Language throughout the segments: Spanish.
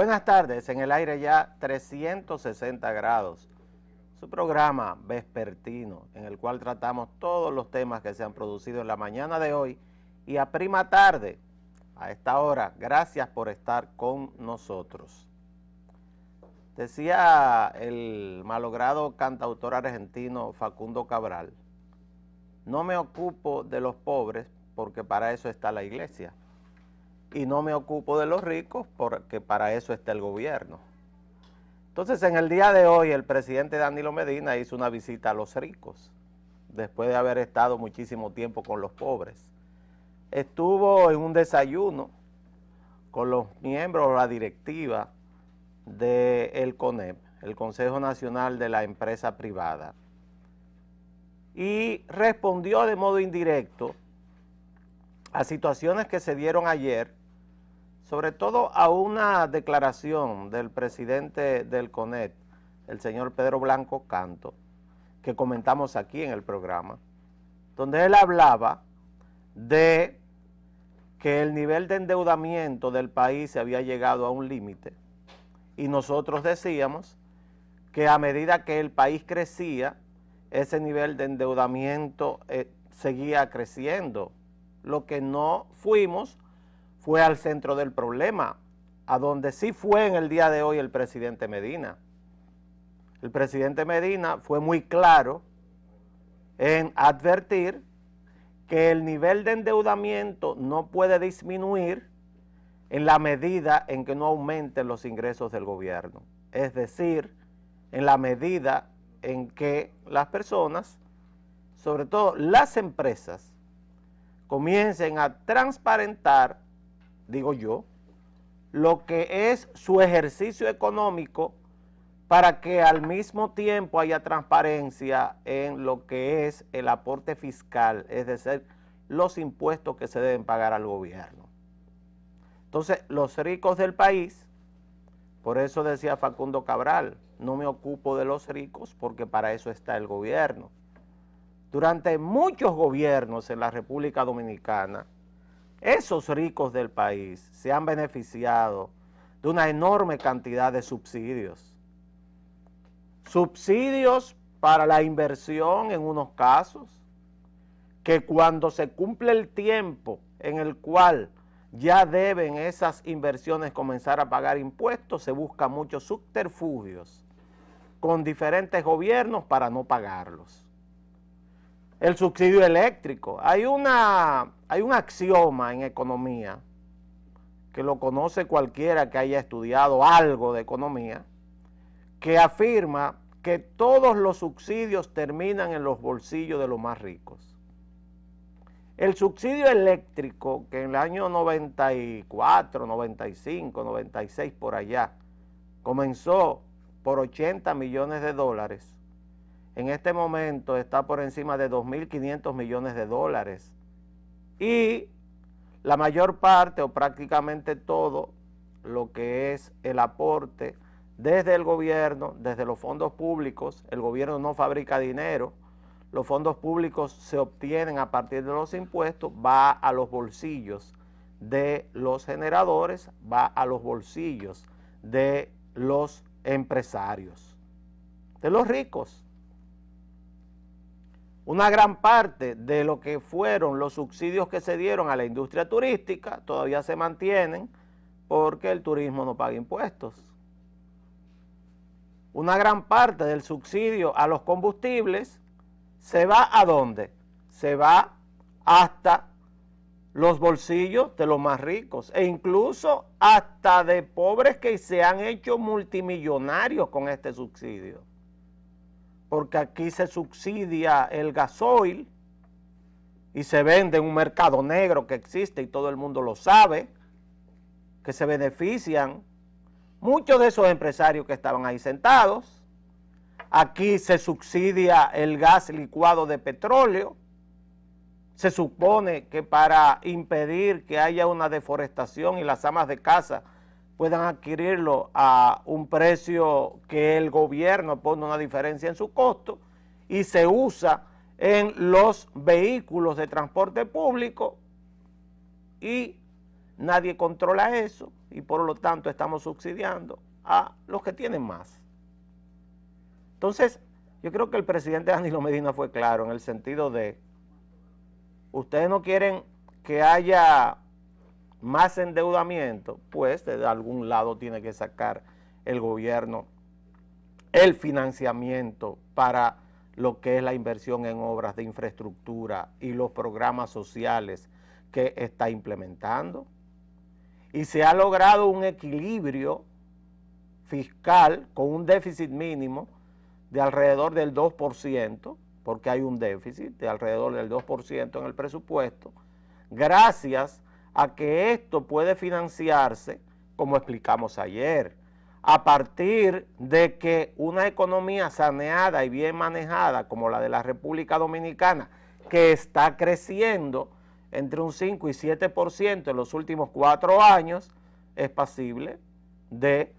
Buenas tardes, en el aire ya 360 grados, su programa vespertino, en el cual tratamos todos los temas que se han producido en la mañana de hoy y a prima tarde, a esta hora, gracias por estar con nosotros. Decía el malogrado cantautor argentino Facundo Cabral, no me ocupo de los pobres porque para eso está la iglesia y no me ocupo de los ricos porque para eso está el gobierno. Entonces, en el día de hoy, el presidente Danilo Medina hizo una visita a los ricos, después de haber estado muchísimo tiempo con los pobres. Estuvo en un desayuno con los miembros de la directiva del el CONEP, el Consejo Nacional de la Empresa Privada, y respondió de modo indirecto a situaciones que se dieron ayer sobre todo a una declaración del presidente del CONET, el señor Pedro Blanco Canto, que comentamos aquí en el programa, donde él hablaba de que el nivel de endeudamiento del país se había llegado a un límite y nosotros decíamos que a medida que el país crecía, ese nivel de endeudamiento eh, seguía creciendo, lo que no fuimos fue al centro del problema, a donde sí fue en el día de hoy el presidente Medina. El presidente Medina fue muy claro en advertir que el nivel de endeudamiento no puede disminuir en la medida en que no aumenten los ingresos del gobierno. Es decir, en la medida en que las personas, sobre todo las empresas, comiencen a transparentar digo yo, lo que es su ejercicio económico para que al mismo tiempo haya transparencia en lo que es el aporte fiscal, es decir, los impuestos que se deben pagar al gobierno. Entonces, los ricos del país, por eso decía Facundo Cabral, no me ocupo de los ricos porque para eso está el gobierno. Durante muchos gobiernos en la República Dominicana, esos ricos del país se han beneficiado de una enorme cantidad de subsidios. Subsidios para la inversión en unos casos, que cuando se cumple el tiempo en el cual ya deben esas inversiones comenzar a pagar impuestos, se buscan muchos subterfugios con diferentes gobiernos para no pagarlos. El subsidio eléctrico. Hay una hay un axioma en economía que lo conoce cualquiera que haya estudiado algo de economía, que afirma que todos los subsidios terminan en los bolsillos de los más ricos. El subsidio eléctrico, que en el año 94, 95, 96, por allá, comenzó por 80 millones de dólares, en este momento está por encima de 2.500 millones de dólares y la mayor parte o prácticamente todo lo que es el aporte desde el gobierno, desde los fondos públicos, el gobierno no fabrica dinero, los fondos públicos se obtienen a partir de los impuestos, va a los bolsillos de los generadores, va a los bolsillos de los empresarios, de los ricos una gran parte de lo que fueron los subsidios que se dieron a la industria turística todavía se mantienen porque el turismo no paga impuestos. Una gran parte del subsidio a los combustibles se va a dónde? Se va hasta los bolsillos de los más ricos e incluso hasta de pobres que se han hecho multimillonarios con este subsidio porque aquí se subsidia el gasoil y se vende en un mercado negro que existe y todo el mundo lo sabe, que se benefician muchos de esos empresarios que estaban ahí sentados. Aquí se subsidia el gas licuado de petróleo. Se supone que para impedir que haya una deforestación y las amas de casa puedan adquirirlo a un precio que el gobierno pone una diferencia en su costo y se usa en los vehículos de transporte público y nadie controla eso y por lo tanto estamos subsidiando a los que tienen más. Entonces, yo creo que el presidente Danilo Medina fue claro en el sentido de ustedes no quieren que haya más endeudamiento, pues de algún lado tiene que sacar el gobierno el financiamiento para lo que es la inversión en obras de infraestructura y los programas sociales que está implementando. Y se ha logrado un equilibrio fiscal con un déficit mínimo de alrededor del 2%, porque hay un déficit de alrededor del 2% en el presupuesto, gracias a que esto puede financiarse, como explicamos ayer, a partir de que una economía saneada y bien manejada como la de la República Dominicana, que está creciendo entre un 5 y 7% en los últimos cuatro años, es pasible de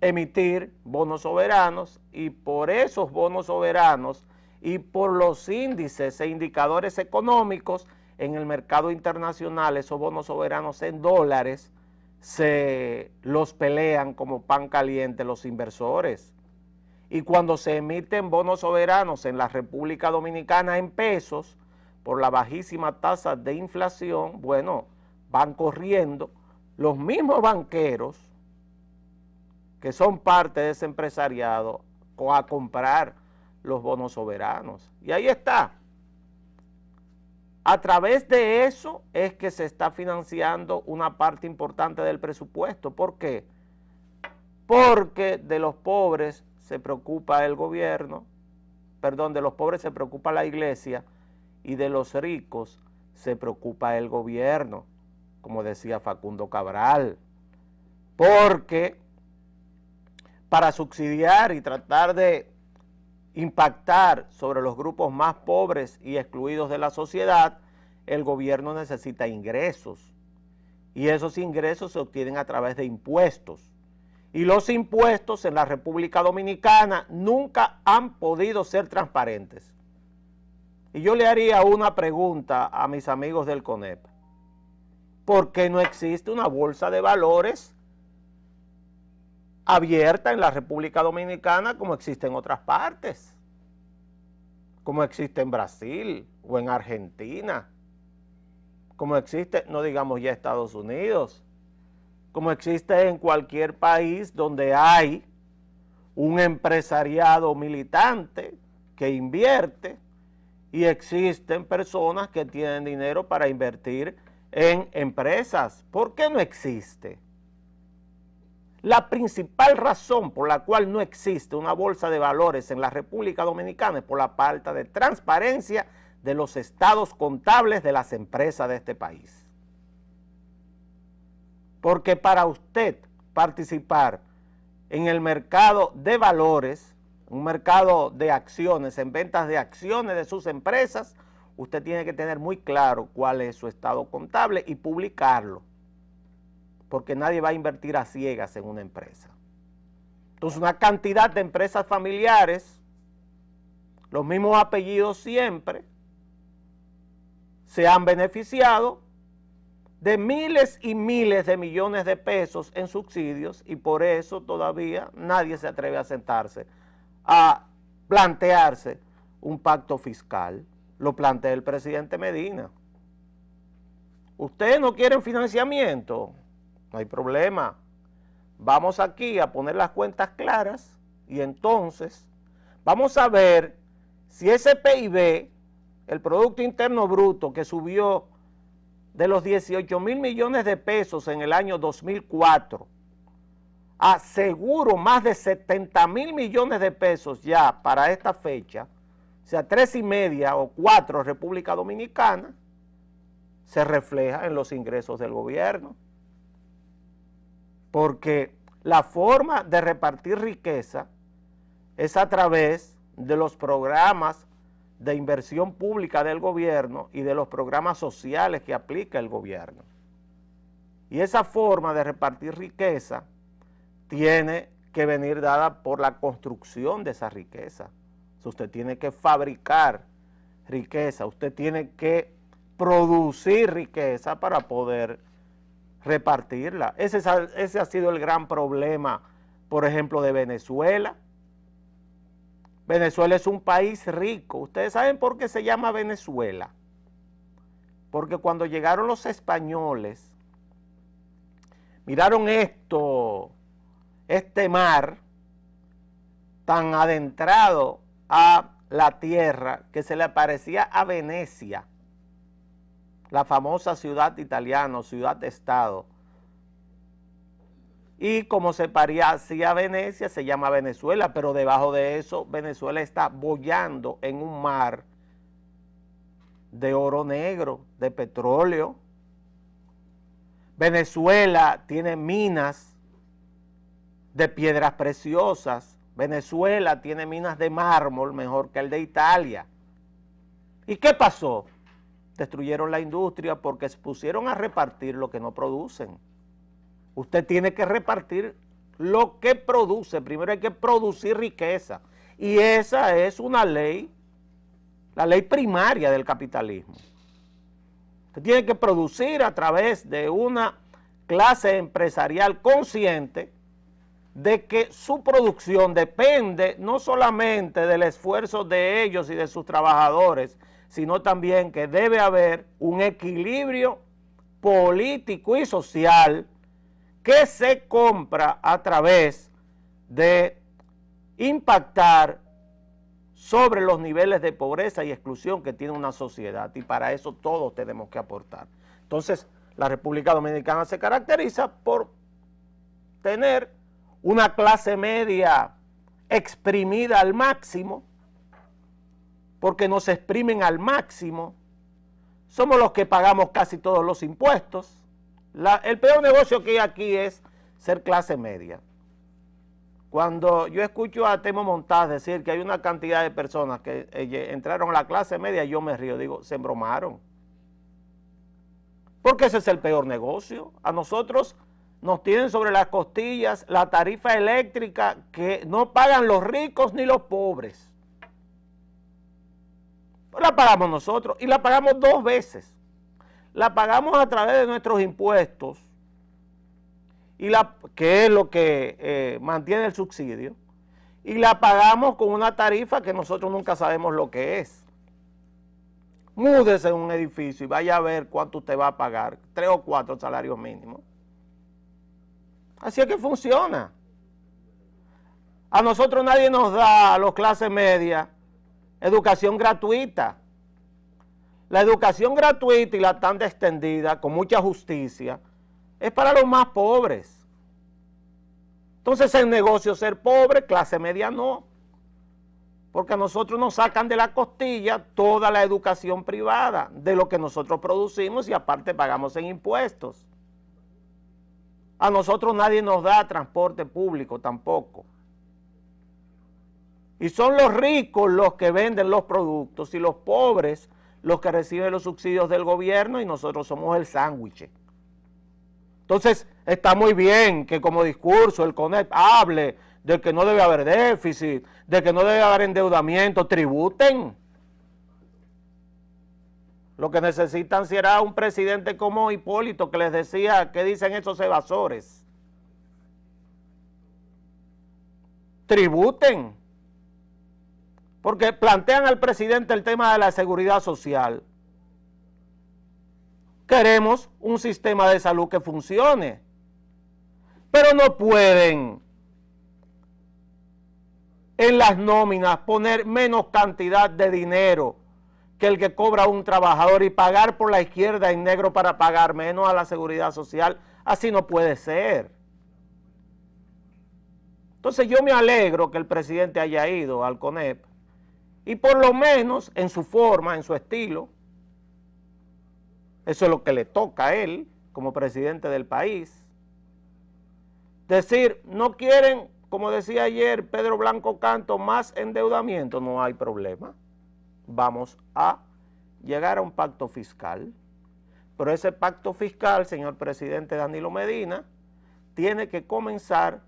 emitir bonos soberanos y por esos bonos soberanos y por los índices e indicadores económicos en el mercado internacional, esos bonos soberanos en dólares, se los pelean como pan caliente los inversores. Y cuando se emiten bonos soberanos en la República Dominicana en pesos, por la bajísima tasa de inflación, bueno, van corriendo los mismos banqueros que son parte de ese empresariado a comprar los bonos soberanos. Y ahí está, a través de eso es que se está financiando una parte importante del presupuesto. ¿Por qué? Porque de los pobres se preocupa el gobierno, perdón, de los pobres se preocupa la iglesia y de los ricos se preocupa el gobierno, como decía Facundo Cabral. Porque para subsidiar y tratar de impactar sobre los grupos más pobres y excluidos de la sociedad, el gobierno necesita ingresos. Y esos ingresos se obtienen a través de impuestos. Y los impuestos en la República Dominicana nunca han podido ser transparentes. Y yo le haría una pregunta a mis amigos del CONEP. ¿Por qué no existe una bolsa de valores abierta en la República Dominicana como existe en otras partes, como existe en Brasil o en Argentina, como existe, no digamos ya Estados Unidos, como existe en cualquier país donde hay un empresariado militante que invierte y existen personas que tienen dinero para invertir en empresas. ¿Por qué no existe? La principal razón por la cual no existe una bolsa de valores en la República Dominicana es por la falta de transparencia de los estados contables de las empresas de este país. Porque para usted participar en el mercado de valores, un mercado de acciones, en ventas de acciones de sus empresas, usted tiene que tener muy claro cuál es su estado contable y publicarlo porque nadie va a invertir a ciegas en una empresa. Entonces una cantidad de empresas familiares, los mismos apellidos siempre, se han beneficiado de miles y miles de millones de pesos en subsidios y por eso todavía nadie se atreve a sentarse a plantearse un pacto fiscal. Lo plantea el presidente Medina. ¿Ustedes no quieren financiamiento? no hay problema. Vamos aquí a poner las cuentas claras y entonces vamos a ver si ese PIB, el Producto Interno Bruto que subió de los 18 mil millones de pesos en el año 2004 a seguro más de 70 mil millones de pesos ya para esta fecha, o sea, tres y media o cuatro República Dominicana, se refleja en los ingresos del gobierno porque la forma de repartir riqueza es a través de los programas de inversión pública del gobierno y de los programas sociales que aplica el gobierno. Y esa forma de repartir riqueza tiene que venir dada por la construcción de esa riqueza. usted tiene que fabricar riqueza, usted tiene que producir riqueza para poder repartirla. Ese, ese ha sido el gran problema, por ejemplo, de Venezuela. Venezuela es un país rico. ¿Ustedes saben por qué se llama Venezuela? Porque cuando llegaron los españoles, miraron esto, este mar tan adentrado a la tierra que se le parecía a Venecia la famosa ciudad italiana, ciudad-estado. Y como se paría a Venecia, se llama Venezuela, pero debajo de eso Venezuela está bollando en un mar de oro negro, de petróleo. Venezuela tiene minas de piedras preciosas. Venezuela tiene minas de mármol mejor que el de Italia. ¿Y qué pasó? destruyeron la industria porque se pusieron a repartir lo que no producen. Usted tiene que repartir lo que produce. Primero hay que producir riqueza. Y esa es una ley, la ley primaria del capitalismo. Usted tiene que producir a través de una clase empresarial consciente de que su producción depende no solamente del esfuerzo de ellos y de sus trabajadores, sino también que debe haber un equilibrio político y social que se compra a través de impactar sobre los niveles de pobreza y exclusión que tiene una sociedad y para eso todos tenemos que aportar. Entonces, la República Dominicana se caracteriza por tener una clase media exprimida al máximo, porque nos exprimen al máximo, somos los que pagamos casi todos los impuestos. el peor negocio que hay aquí es ser clase media. Cuando yo escucho a Temo Montaz decir que hay una cantidad de personas que eh, entraron a la clase media, yo me río, digo, se embromaron. Porque ese es el peor negocio. A nosotros nos tienen sobre las costillas la tarifa eléctrica que no pagan los ricos ni los pobres la pagamos nosotros y la pagamos dos veces. La pagamos a través de nuestros impuestos, y la, que es lo que eh, mantiene el subsidio, y la pagamos con una tarifa que nosotros nunca sabemos lo que es. Múdese en un edificio y vaya a ver cuánto usted va a pagar, tres o cuatro salarios mínimos. Así es que funciona. A nosotros nadie nos da, a los clases medias, educación gratuita. La educación gratuita y la tan extendida, con mucha justicia, es para los más pobres. Entonces el negocio ser pobre, clase media no. Porque a nosotros nos sacan de la costilla toda la educación privada, de lo que nosotros producimos y aparte pagamos en impuestos. A nosotros nadie nos da transporte público tampoco. Y son los ricos los que venden los productos y los pobres los que reciben los subsidios del gobierno y nosotros somos el sándwich. Entonces, está muy bien que como discurso el CONEP hable de que no debe haber déficit, de que no debe haber endeudamiento, tributen. Lo que necesitan será un presidente como Hipólito que les decía, ¿qué dicen esos evasores? Tributen porque plantean al presidente el tema de la seguridad social. Queremos un sistema de salud que funcione, pero no pueden en las nóminas poner menos cantidad de dinero que el que cobra un trabajador y pagar por la izquierda en negro para pagar menos a la seguridad social. Así no puede ser. Entonces yo me alegro que el presidente haya ido al CONEP y por lo menos en su forma, en su estilo, eso es lo que le toca a él como presidente del país, decir, no quieren, como decía ayer Pedro Blanco Canto, más endeudamiento, no hay problema, vamos a llegar a un pacto fiscal, pero ese pacto fiscal, señor presidente Danilo Medina, tiene que comenzar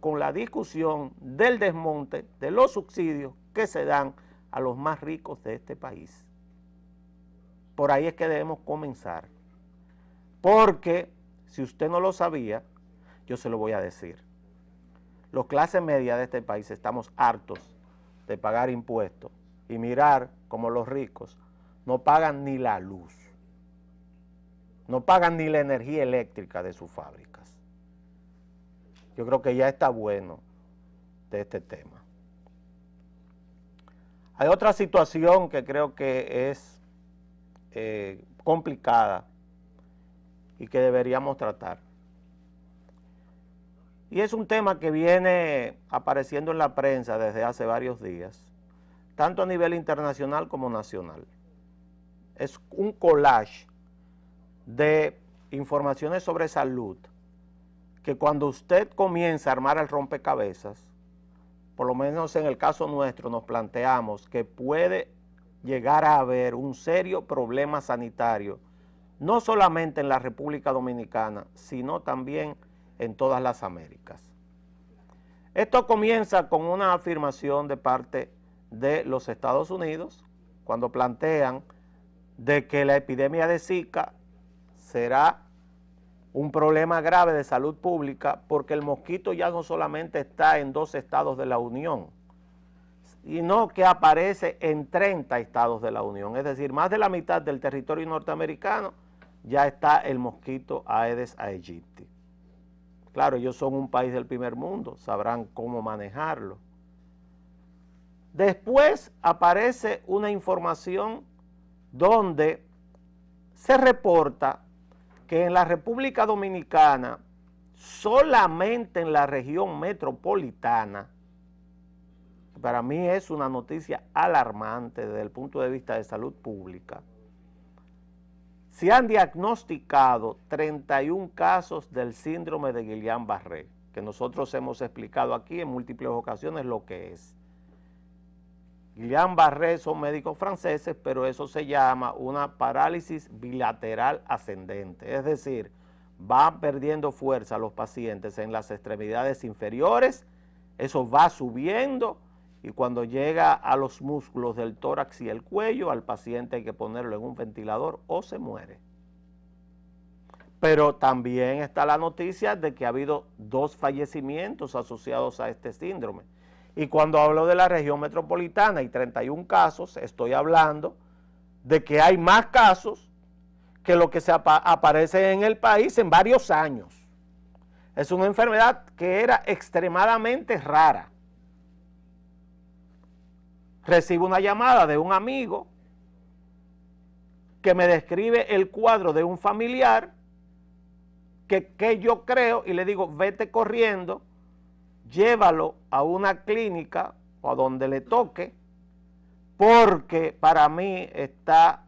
con la discusión del desmonte de los subsidios que se dan a los más ricos de este país. Por ahí es que debemos comenzar. Porque, si usted no lo sabía, yo se lo voy a decir. Los clases medias de este país estamos hartos de pagar impuestos y mirar como los ricos no pagan ni la luz, no pagan ni la energía eléctrica de sus fábricas. Yo creo que ya está bueno de este tema. Hay otra situación que creo que es eh, complicada y que deberíamos tratar. Y es un tema que viene apareciendo en la prensa desde hace varios días, tanto a nivel internacional como nacional. Es un collage de informaciones sobre salud que cuando usted comienza a armar el rompecabezas, por lo menos en el caso nuestro, nos planteamos que puede llegar a haber un serio problema sanitario, no solamente en la República Dominicana, sino también en todas las Américas. Esto comienza con una afirmación de parte de los Estados Unidos, cuando plantean de que la epidemia de Zika será un problema grave de salud pública porque el mosquito ya no solamente está en dos estados de la Unión, sino que aparece en 30 estados de la Unión. Es decir, más de la mitad del territorio norteamericano ya está el mosquito Aedes aegypti. Claro, ellos son un país del primer mundo, sabrán cómo manejarlo. Después aparece una información donde se reporta que en la República Dominicana, solamente en la región metropolitana, para mí es una noticia alarmante desde el punto de vista de salud pública, se han diagnosticado 31 casos del síndrome de Guillain-Barré, que nosotros hemos explicado aquí en múltiples ocasiones lo que es. Guillain Barré son médicos franceses, pero eso se llama una parálisis bilateral ascendente, es decir, va perdiendo fuerza los pacientes en las extremidades inferiores, eso va subiendo y cuando llega a los músculos del tórax y el cuello, al paciente hay que ponerlo en un ventilador o se muere. Pero también está la noticia de que ha habido dos fallecimientos asociados a este síndrome. Y cuando hablo de la región metropolitana y 31 casos, estoy hablando de que hay más casos que lo que se aparece en el país en varios años. Es una enfermedad que era extremadamente rara. Recibo una llamada de un amigo que me describe el cuadro de un familiar que, que yo creo y le digo, vete corriendo llévalo a una clínica o a donde le toque, porque para mí está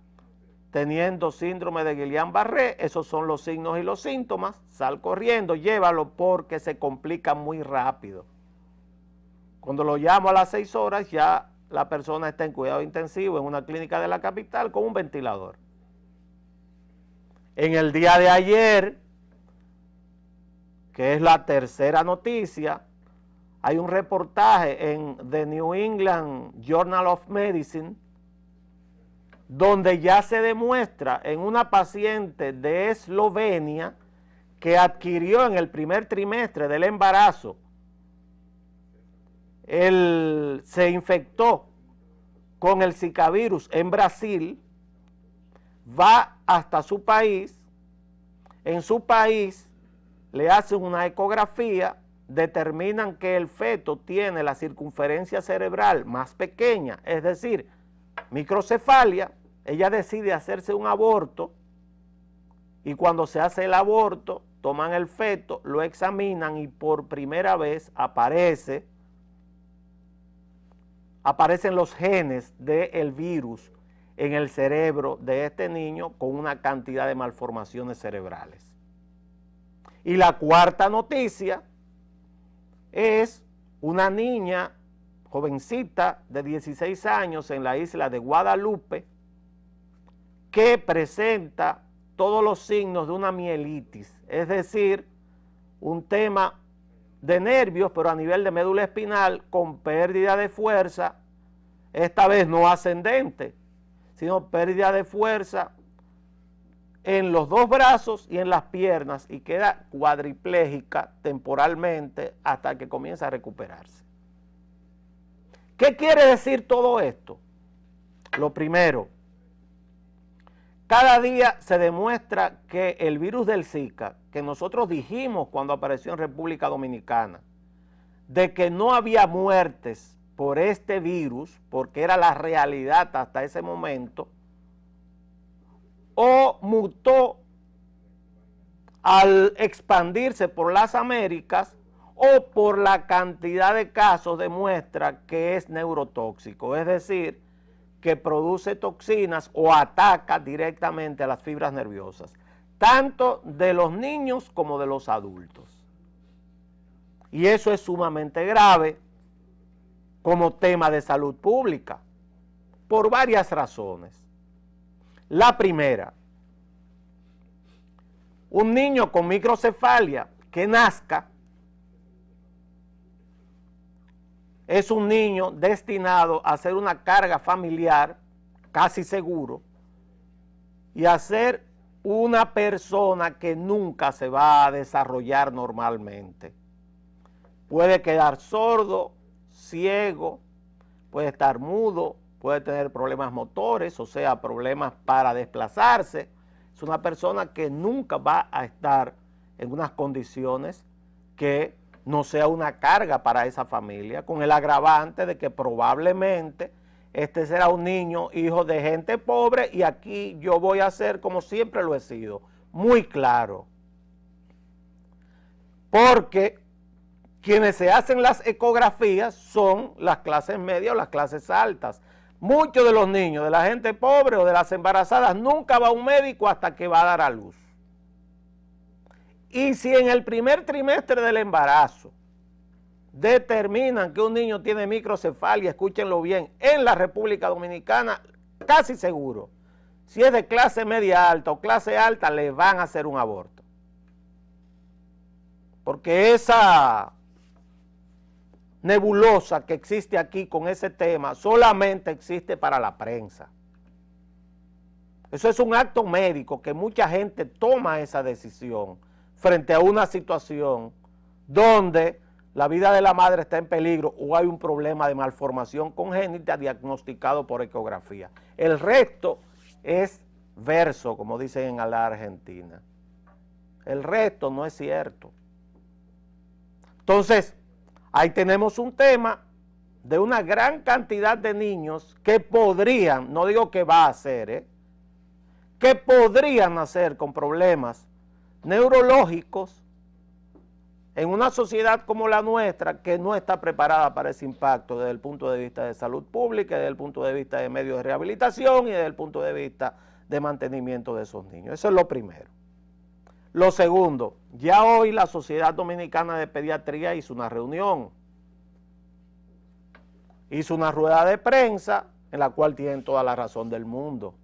teniendo síndrome de Guillain-Barré, esos son los signos y los síntomas, sal corriendo, llévalo porque se complica muy rápido. Cuando lo llamo a las seis horas ya la persona está en cuidado intensivo en una clínica de la capital con un ventilador. En el día de ayer, que es la tercera noticia, hay un reportaje en The New England Journal of Medicine donde ya se demuestra en una paciente de Eslovenia que adquirió en el primer trimestre del embarazo, se infectó con el Zika virus en Brasil, va hasta su país, en su país le hace una ecografía, determinan que el feto tiene la circunferencia cerebral más pequeña, es decir, microcefalia, ella decide hacerse un aborto y cuando se hace el aborto, toman el feto, lo examinan y por primera vez aparece, aparecen los genes del virus en el cerebro de este niño con una cantidad de malformaciones cerebrales. Y la cuarta noticia es una niña jovencita de 16 años en la isla de Guadalupe que presenta todos los signos de una mielitis, es decir, un tema de nervios, pero a nivel de médula espinal, con pérdida de fuerza, esta vez no ascendente, sino pérdida de fuerza en los dos brazos y en las piernas y queda cuadriplégica temporalmente hasta que comienza a recuperarse. ¿Qué quiere decir todo esto? Lo primero, cada día se demuestra que el virus del Zika, que nosotros dijimos cuando apareció en República Dominicana, de que no había muertes por este virus, porque era la realidad hasta ese momento, o mutó al expandirse por las Américas o por la cantidad de casos demuestra que es neurotóxico, es decir, que produce toxinas o ataca directamente a las fibras nerviosas, tanto de los niños como de los adultos. Y eso es sumamente grave como tema de salud pública, por varias razones. La primera, un niño con microcefalia que nazca es un niño destinado a ser una carga familiar, casi seguro, y a ser una persona que nunca se va a desarrollar normalmente. Puede quedar sordo, ciego, puede estar mudo, puede tener problemas motores, o sea, problemas para desplazarse. Es una persona que nunca va a estar en unas condiciones que no sea una carga para esa familia, con el agravante de que probablemente este será un niño hijo de gente pobre y aquí yo voy a ser como siempre lo he sido, muy claro. Porque quienes se hacen las ecografías son las clases medias o las clases altas. Muchos de los niños, de la gente pobre o de las embarazadas, nunca va a un médico hasta que va a dar a luz. Y si en el primer trimestre del embarazo determinan que un niño tiene microcefalia, escúchenlo bien, en la República Dominicana, casi seguro, si es de clase media alta o clase alta, le van a hacer un aborto. Porque esa nebulosa que existe aquí con ese tema solamente existe para la prensa. Eso es un acto médico que mucha gente toma esa decisión frente a una situación donde la vida de la madre está en peligro o hay un problema de malformación congénita diagnosticado por ecografía. El resto es verso, como dicen en la Argentina. El resto no es cierto. Entonces, Ahí tenemos un tema de una gran cantidad de niños que podrían, no digo que va a ser, ¿eh? que podrían nacer con problemas neurológicos en una sociedad como la nuestra que no está preparada para ese impacto desde el punto de vista de salud pública, desde el punto de vista de medios de rehabilitación y desde el punto de vista de mantenimiento de esos niños. Eso es lo primero. Lo segundo, ya hoy la Sociedad Dominicana de Pediatría hizo una reunión, hizo una rueda de prensa en la cual tienen toda la razón del mundo.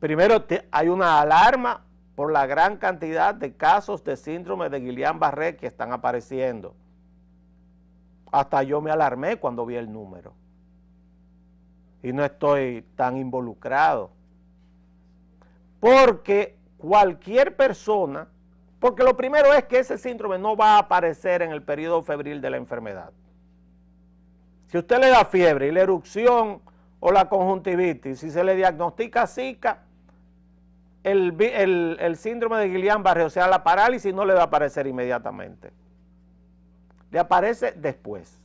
Primero, hay una alarma por la gran cantidad de casos de síndrome de Guillain-Barré que están apareciendo. Hasta yo me alarmé cuando vi el número. Y no estoy tan involucrado. Porque cualquier persona, porque lo primero es que ese síndrome no va a aparecer en el periodo febril de la enfermedad. Si usted le da fiebre y la erupción o la conjuntivitis, si se le diagnostica zika, el, síndrome de Guillain-Barré, o sea, la parálisis no le va a aparecer inmediatamente. Le aparece después.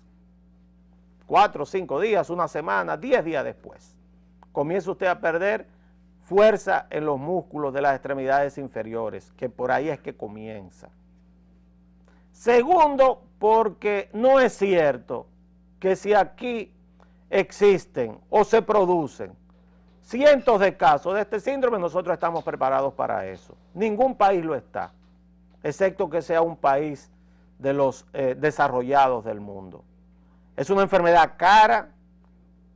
Cuatro, cinco días, una semana, diez días después. Comienza usted a perder fuerza en los músculos de las extremidades inferiores, que por ahí es que comienza. Segundo, porque no es cierto que si aquí existen o se producen cientos de casos de este síndrome, nosotros estamos preparados para eso. Ningún país lo está, excepto que sea un país de los eh, desarrollados del mundo. Es una enfermedad cara,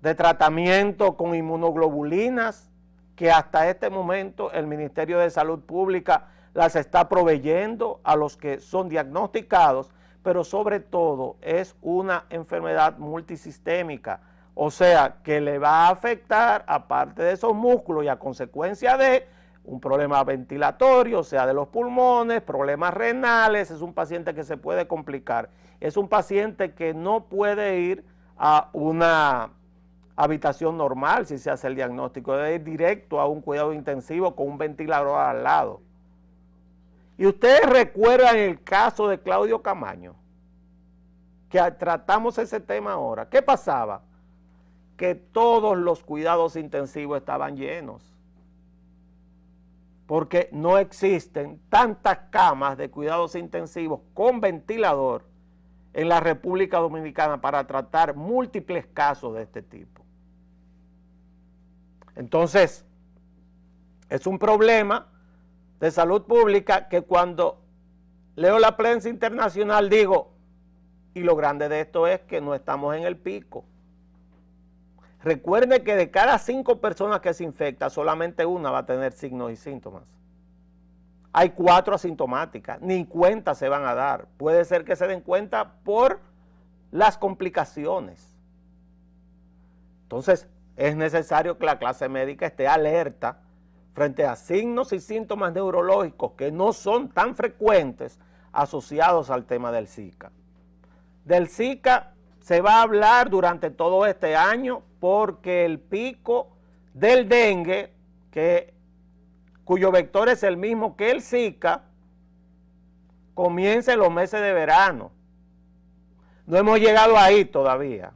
de tratamiento con inmunoglobulinas, que hasta este momento el Ministerio de Salud Pública las está proveyendo a los que son diagnosticados, pero sobre todo es una enfermedad multisistémica, o sea, que le va a afectar, aparte de esos músculos y a consecuencia de un problema ventilatorio, o sea, de los pulmones, problemas renales, es un paciente que se puede complicar. Es un paciente que no puede ir a una habitación normal si se hace el diagnóstico, es directo a un cuidado intensivo con un ventilador al lado. Y ustedes recuerdan el caso de Claudio Camaño, que tratamos ese tema ahora. ¿Qué pasaba? Que todos los cuidados intensivos estaban llenos, porque no existen tantas camas de cuidados intensivos con ventilador en la República Dominicana para tratar múltiples casos de este tipo. Entonces, es un problema de salud pública que cuando leo la prensa internacional digo, y lo grande de esto es que no estamos en el pico. Recuerde que de cada cinco personas que se infecta, solamente una va a tener signos y síntomas. Hay cuatro asintomáticas, ni cuenta se van a dar. Puede ser que se den cuenta por las complicaciones. Entonces, es necesario que la clase médica esté alerta frente a signos y síntomas neurológicos que no son tan frecuentes asociados al tema del Zika. Del Zika se va a hablar durante todo este año porque el pico del dengue, que, cuyo vector es el mismo que el Zika, comienza en los meses de verano. No hemos llegado ahí todavía.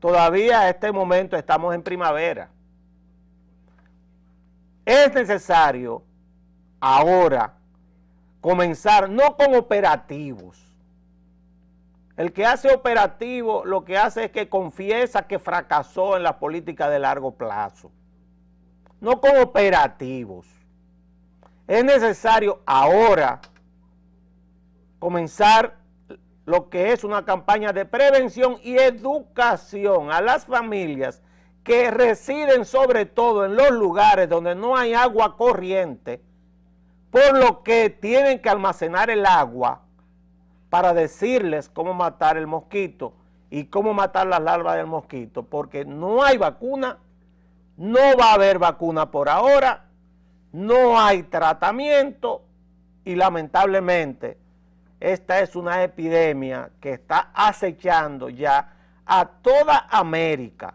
Todavía a este momento estamos en primavera. Es necesario ahora comenzar no con operativos. El que hace operativo lo que hace es que confiesa que fracasó en la política de largo plazo. No con operativos. Es necesario ahora comenzar lo que es una campaña de prevención y educación a las familias que residen sobre todo en los lugares donde no hay agua corriente, por lo que tienen que almacenar el agua para decirles cómo matar el mosquito y cómo matar las larvas del mosquito, porque no hay vacuna, no va a haber vacuna por ahora, no hay tratamiento y lamentablemente esta es una epidemia que está acechando ya a toda América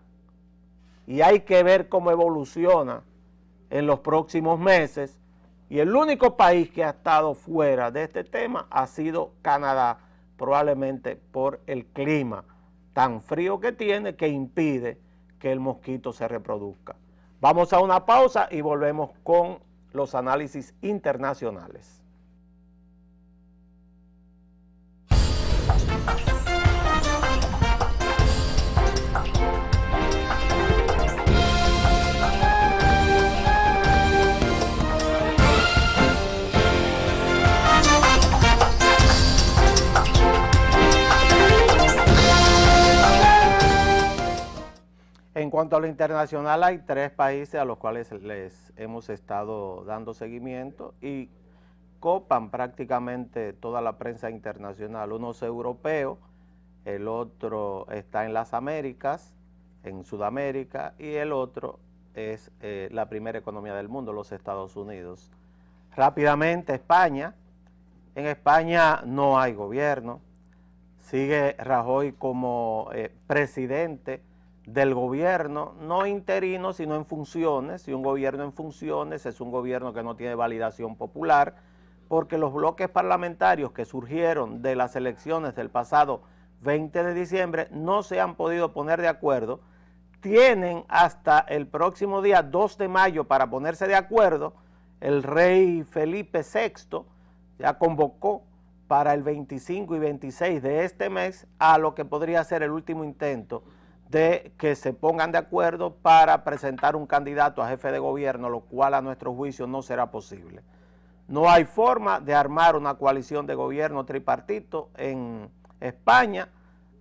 y hay que ver cómo evoluciona en los próximos meses y el único país que ha estado fuera de este tema ha sido Canadá, probablemente por el clima tan frío que tiene que impide que el mosquito se reproduzca. Vamos a una pausa y volvemos con los análisis internacionales. En cuanto a lo internacional, hay tres países a los cuales les hemos estado dando seguimiento y copan prácticamente toda la prensa internacional. Uno es europeo, el otro está en las Américas, en Sudamérica, y el otro es eh, la primera economía del mundo, los Estados Unidos. Rápidamente, España. En España no hay gobierno. Sigue Rajoy como eh, presidente del gobierno, no interino, sino en funciones. Y un gobierno en funciones es un gobierno que no tiene validación popular, porque los bloques parlamentarios que surgieron de las elecciones del pasado 20 de diciembre no se han podido poner de acuerdo. Tienen hasta el próximo día 2 de mayo para ponerse de acuerdo. El rey Felipe VI ya convocó para el 25 y 26 de este mes a lo que podría ser el último intento de que se pongan de acuerdo para presentar un candidato a jefe de gobierno, lo cual a nuestro juicio no será posible. No hay forma de armar una coalición de gobierno tripartito en España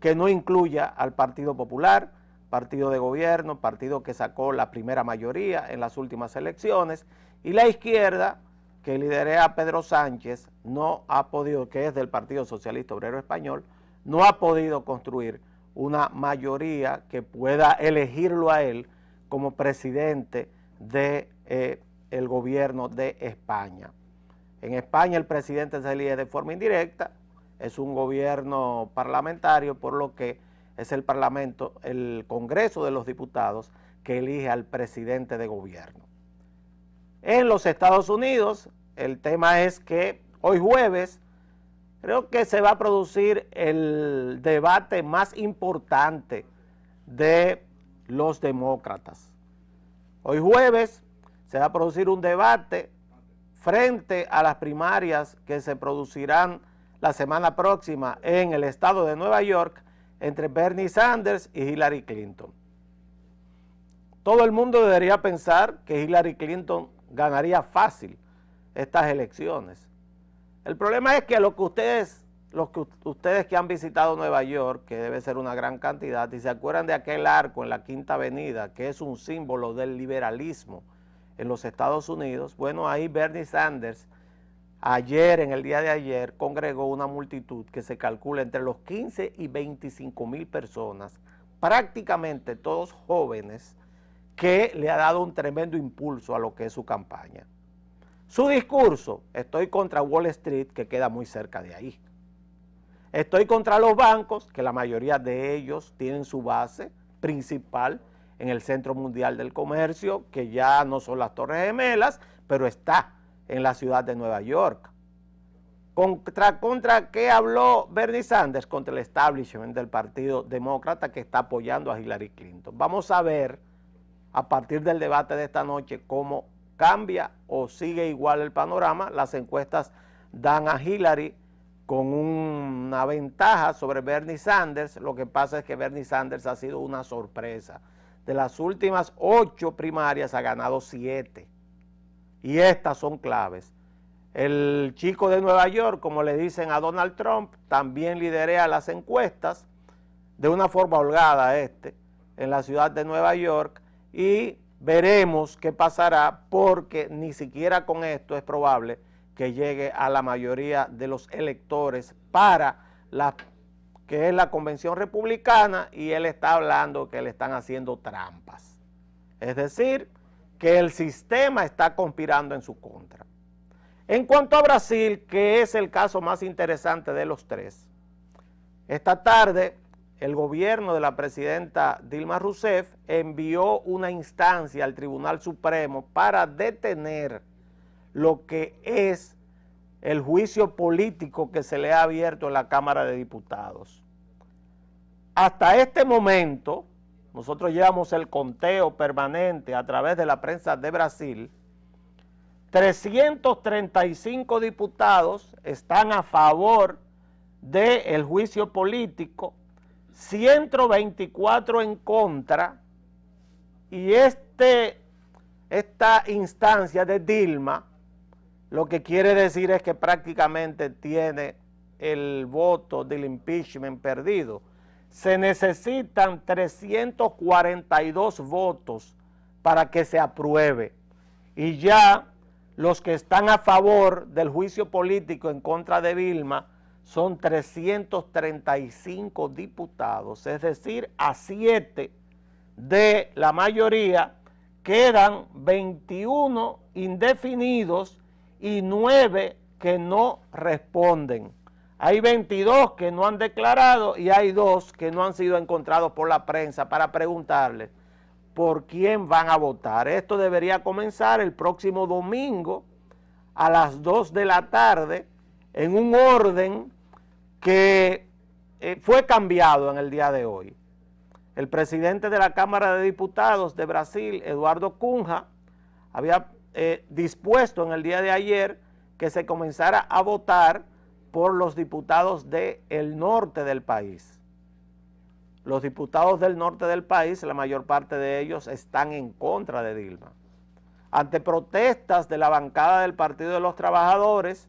que no incluya al Partido Popular, partido de gobierno, partido que sacó la primera mayoría en las últimas elecciones, y la izquierda, que liderea Pedro Sánchez, no ha podido, que es del Partido Socialista Obrero Español, no ha podido construir una mayoría que pueda elegirlo a él como presidente del de, eh, el gobierno de España. En España el presidente se elige de forma indirecta, es un gobierno parlamentario, por lo que es el Parlamento, el Congreso de los Diputados que elige al presidente de gobierno. En los Estados Unidos el tema es que hoy jueves Creo que se va a producir el debate más importante de los demócratas. Hoy jueves se va a producir un debate frente a las primarias que se producirán la semana próxima en el estado de Nueva York entre Bernie Sanders y Hillary Clinton. Todo el mundo debería pensar que Hillary Clinton ganaría fácil estas elecciones. El problema es que lo que ustedes, los que ustedes que han visitado Nueva York, que debe ser una gran cantidad, y se acuerdan de aquel arco en la Quinta Avenida, que es un símbolo del liberalismo en los Estados Unidos, bueno, ahí Bernie Sanders ayer, en el día de ayer, congregó una multitud que se calcula entre los 15 y 25 mil personas, prácticamente todos jóvenes, que le ha dado un tremendo impulso a lo que es su campaña. Su discurso, estoy contra Wall Street, que queda muy cerca de ahí. Estoy contra los bancos, que la mayoría de ellos tienen su base principal en el Centro Mundial del Comercio, que ya no son las Torres Gemelas, pero está en la ciudad de Nueva York. ¿Contra, contra qué habló Bernie Sanders? Contra el establishment del Partido Demócrata que está apoyando a Hillary Clinton. Vamos a ver a partir del debate de esta noche cómo cambia o sigue igual el panorama. Las encuestas dan a Hillary con una ventaja sobre Bernie Sanders. Lo que pasa es que Bernie Sanders ha sido una sorpresa. De las últimas ocho primarias ha ganado siete. Y estas son claves. El chico de Nueva York, como le dicen a Donald Trump, también lidera las encuestas de una forma holgada este, en la ciudad de Nueva York. Y Veremos qué pasará porque ni siquiera con esto es probable que llegue a la mayoría de los electores para la que es la convención republicana y él está hablando que le están haciendo trampas. Es decir, que el sistema está conspirando en su contra. En cuanto a Brasil, que es el caso más interesante de los tres, esta tarde el gobierno de la presidenta Dilma Rousseff envió una instancia al Tribunal Supremo para detener lo que es el juicio político que se le ha abierto en la Cámara de Diputados. Hasta este momento, nosotros llevamos el conteo permanente a través de la prensa de Brasil, 335 diputados están a favor del juicio político, 124 en contra y este, esta instancia de Dilma lo que quiere decir es que prácticamente tiene el voto del impeachment perdido. Se necesitan 342 votos para que se apruebe y ya los que están a favor del juicio político en contra de Dilma son 335 diputados, es decir, a 7 de la mayoría quedan 21 indefinidos y 9 que no responden. Hay 22 que no han declarado y hay dos que no han sido encontrados por la prensa para preguntarle por quién van a votar. Esto debería comenzar el próximo domingo a las 2 de la tarde en un orden que eh, fue cambiado en el día de hoy. El presidente de la Cámara de Diputados de Brasil, Eduardo Cunha, había eh, dispuesto en el día de ayer que se comenzara a votar por los diputados del el norte del país. Los diputados del norte del país, la mayor parte de ellos están en contra de Dilma. Ante protestas de la bancada del Partido de los Trabajadores,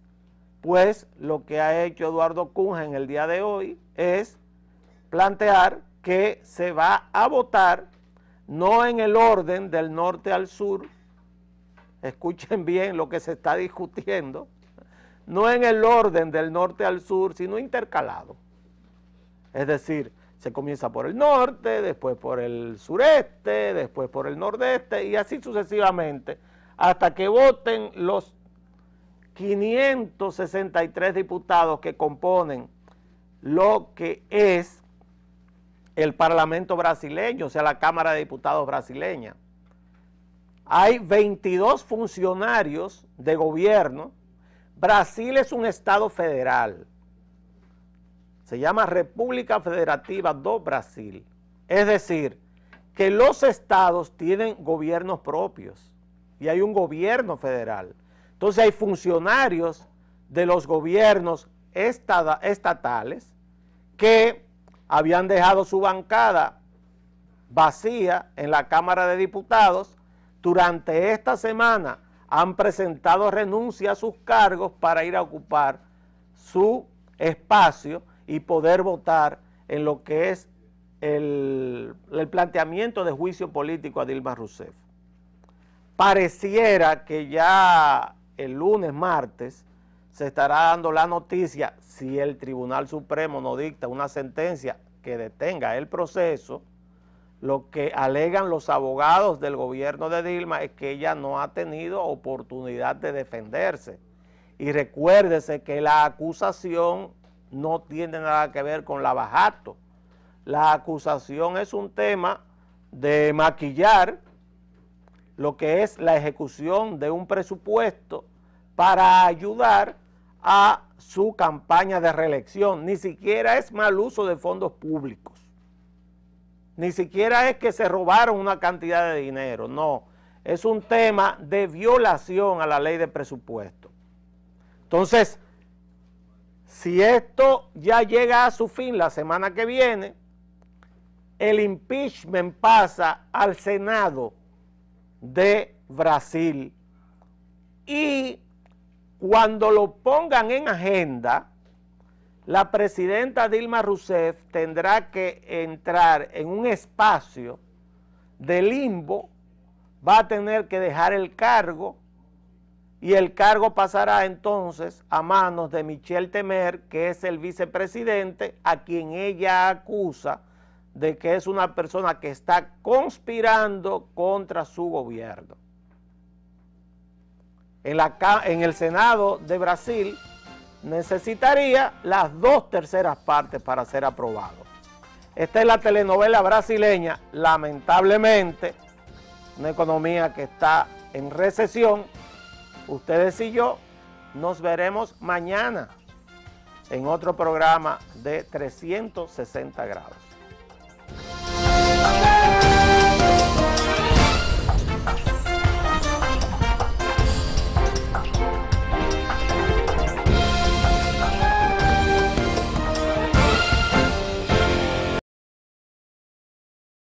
pues lo que ha hecho Eduardo Cunha en el día de hoy es plantear que se va a votar no en el orden del norte al sur, escuchen bien lo que se está discutiendo, no en el orden del norte al sur, sino intercalado. Es decir, se comienza por el norte, después por el sureste, después por el nordeste y así sucesivamente, hasta que voten los 563 diputados que componen lo que es el Parlamento brasileño, o sea, la Cámara de Diputados brasileña. Hay 22 funcionarios de gobierno. Brasil es un estado federal. Se llama República Federativa do Brasil. Es decir, que los estados tienen gobiernos propios y hay un gobierno federal. Entonces hay funcionarios de los gobiernos estatales que habían dejado su bancada vacía en la Cámara de Diputados. Durante esta semana han presentado renuncia a sus cargos para ir a ocupar su espacio y poder votar en lo que es el, planteamiento de juicio político a Dilma Rousseff. Pareciera que ya el lunes, martes, se estará dando la noticia si el Tribunal Supremo no dicta una sentencia que detenga el proceso, lo que alegan los abogados del gobierno de Dilma es que ella no ha tenido oportunidad de defenderse. Y recuérdese que la acusación no tiene nada que ver con la bajato. La acusación es un tema de maquillar lo que es la ejecución de un presupuesto para ayudar a su campaña de reelección. Ni siquiera es mal uso de fondos públicos. Ni siquiera es que se robaron una cantidad de dinero, no. Es un tema de violación a la ley de presupuesto. Entonces, si esto ya llega a su fin la semana que viene, el impeachment pasa al Senado de Brasil. Y cuando lo pongan en agenda, la presidenta Dilma Rousseff tendrá que entrar en un espacio de limbo, va a tener que dejar el cargo y el cargo pasará entonces a manos de Michel Temer, que es el vicepresidente a quien ella acusa de que es una persona que está conspirando contra su gobierno. En, la, en el Senado de Brasil necesitaría las dos terceras partes para ser aprobado. Esta es la telenovela brasileña, lamentablemente, una economía que está en recesión. Ustedes y yo nos veremos mañana en otro programa de 360 grados.